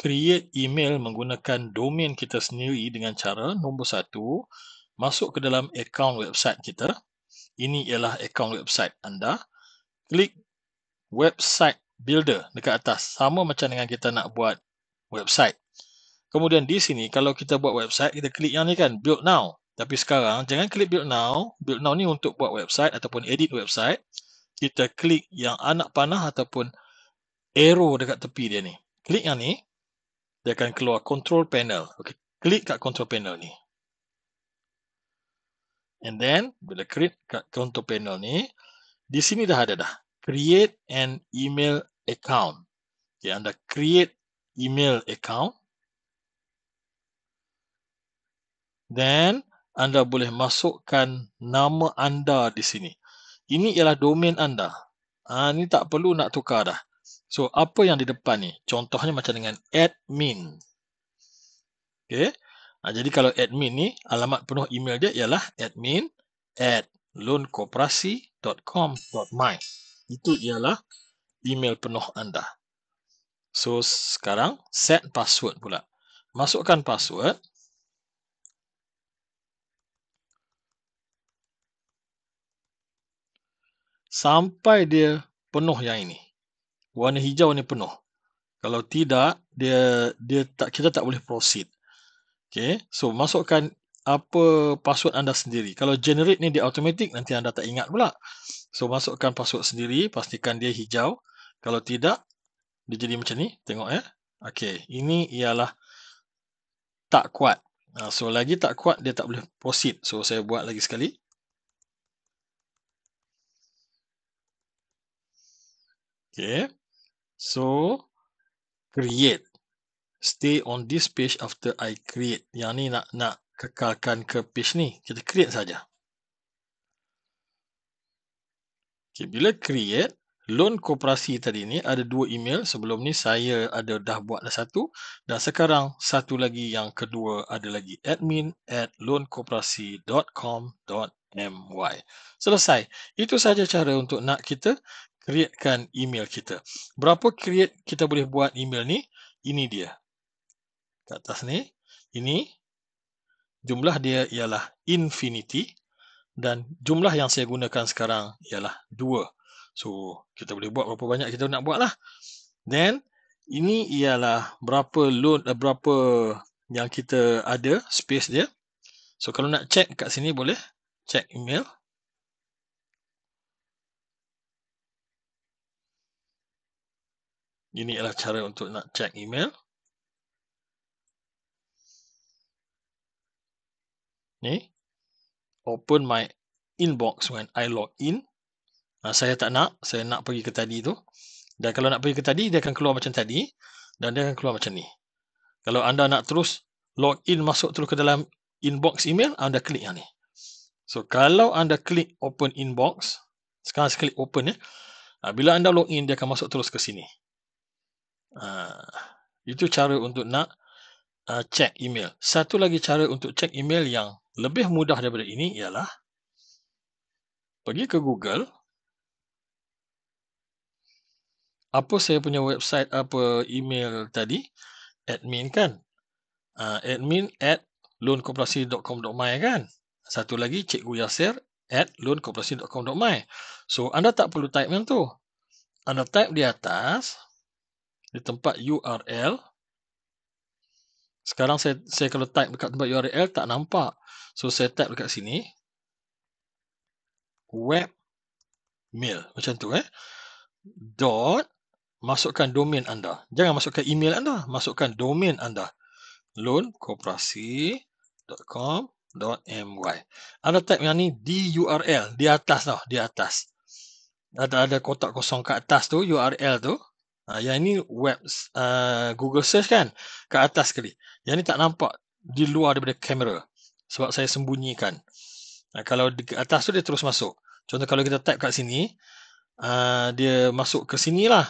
create email menggunakan domain kita sendiri dengan cara nombor satu, masuk ke dalam akaun website kita. Ini ialah akaun website anda. Klik website builder dekat atas. Sama macam dengan kita nak buat website. Kemudian di sini, kalau kita buat website, kita klik yang ni kan, build now. Tapi sekarang, jangan klik build now. Build now ni untuk buat website ataupun edit website. Kita klik yang anak panah ataupun arrow dekat tepi dia ni klik yang ni, dia akan keluar control panel. Okay. Klik kat control panel ni. And then, bila create kat control panel ni, di sini dah ada dah. Create an email account. Okay, anda create email account. Then, anda boleh masukkan nama anda di sini. Ini ialah domain anda. Ah, ha, Ini tak perlu nak tukar dah. So, apa yang di depan ni? Contohnya macam dengan admin. Okay. Ha, jadi, kalau admin ni, alamat penuh email dia ialah admin at loankooperasi.com.my Itu ialah email penuh anda. So, sekarang set password pula. Masukkan password. Sampai dia penuh yang ini warna hijau ni penuh. Kalau tidak, dia dia tak kita tak boleh proceed. Okay, so masukkan apa password anda sendiri. Kalau generate ni dia automatic, nanti anda tak ingat pula. So masukkan password sendiri, pastikan dia hijau. Kalau tidak, dia jadi macam ni. Tengok ya. Eh? Okay, ini ialah tak kuat. Ha, so lagi tak kuat, dia tak boleh proceed. So saya buat lagi sekali. Okay. So, create. Stay on this page after I create. Yang ni nak nak kekalkan ke page ni. Kita create saja. Okay, bila create, loan kooperasi tadi ni ada dua email. Sebelum ni saya ada dah buat dah satu. Dan sekarang satu lagi yang kedua ada lagi. Admin at loankooperasi.com.my Selesai. Itu saja cara untuk nak kita createkan email kita. Berapa create kita boleh buat email ni? Ini dia. Kat atas ni. Ini. Jumlah dia ialah infinity. Dan jumlah yang saya gunakan sekarang ialah 2. So, kita boleh buat berapa banyak kita nak buat lah. Then, ini ialah berapa load, eh, berapa yang kita ada space dia. So, kalau nak check kat sini boleh. Check email. Ini adalah cara untuk nak check email. Ni. Open my inbox when I log in. Nah, saya tak nak. Saya nak pergi ke tadi tu. Dan kalau nak pergi ke tadi, dia akan keluar macam tadi. Dan dia akan keluar macam ni. Kalau anda nak terus log in masuk terus ke dalam inbox email, anda klik yang ni. So, kalau anda klik open inbox, sekarang saya klik open ya. Bila anda log in, dia akan masuk terus ke sini. Ah, itu cara untuk nak uh, check email. Satu lagi cara untuk check email yang lebih mudah daripada ini ialah pergi ke Google. Apa saya punya website apa email tadi? Admin kan? Uh, admin at loankooperasi.com.my kan? Satu lagi Cikgu Yasir at loankooperasi.com.my So anda tak perlu type yang tu. Anda type di atas di tempat URL. Sekarang saya saya kalau type dekat tempat URL tak nampak. So saya type dekat sini. web mail macam tu eh. dot masukkan domain anda. Jangan masukkan email anda, masukkan domain anda. loankooperasi.com.my. Anda type yang ni di URL di atas tau, di atas. Ada ada kotak kosong kat atas tu URL tu. Uh, yang ini web uh, Google search kan ke atas sekali. Yang ini tak nampak di luar daripada kamera sebab saya sembunyikan. Uh, kalau di atas tu dia terus masuk. Contoh kalau kita tap kat sini, uh, dia masuk ke sini lah.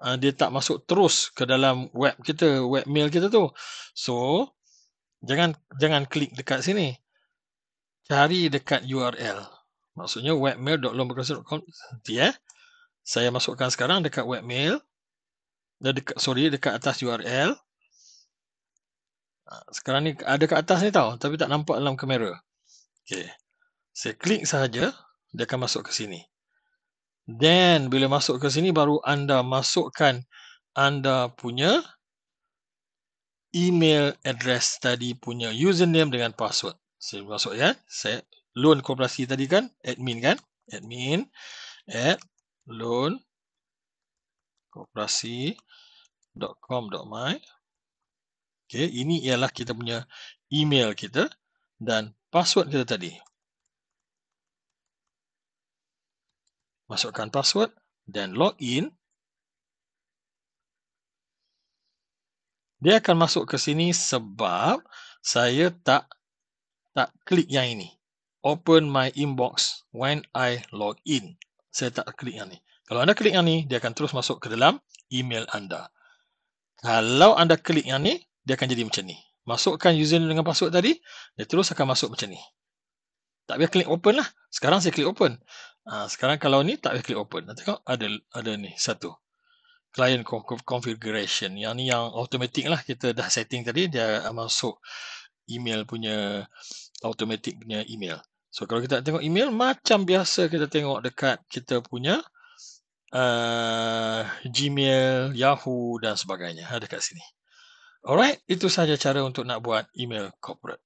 Uh, dia tak masuk terus ke dalam web kita, web mail kita tu. So, jangan jangan klik dekat sini. Cari dekat URL. Maksudnya webmail.lombokrasi.com. Nanti eh. Saya masukkan sekarang dekat webmail.com dah dekat sorry dekat atas URL ah, sekarang ni ada kat atas ni tau tapi tak nampak dalam kamera Okay, saya klik sahaja dia akan masuk ke sini then bila masuk ke sini baru anda masukkan anda punya email address tadi punya username dengan password saya masuk ya saya loan korporasi tadi kan admin kan admin at loan koperasi.com.my okay, ini ialah kita punya email kita dan password kita tadi masukkan password dan log in. dia akan masuk ke sini sebab saya tak tak klik yang ini open my inbox when i log in saya tak klik yang ini kalau anda klik yang ni, dia akan terus masuk ke dalam email anda. Kalau anda klik yang ni, dia akan jadi macam ni. Masukkan username dengan password tadi, dia terus akan masuk macam ni. Tak payah klik open lah. Sekarang saya klik open. Ha, sekarang kalau ni, tak payah klik open. Nanti tengok, ada, ada ni, satu. Client configuration. Yang ni yang automatic lah. Kita dah setting tadi, dia masuk email punya, automatic punya email. So, kalau kita tengok email, macam biasa kita tengok dekat kita punya uh, Gmail, Yahoo dan sebagainya. Ada kat sini. Alright, itu sahaja cara untuk nak buat email corporate.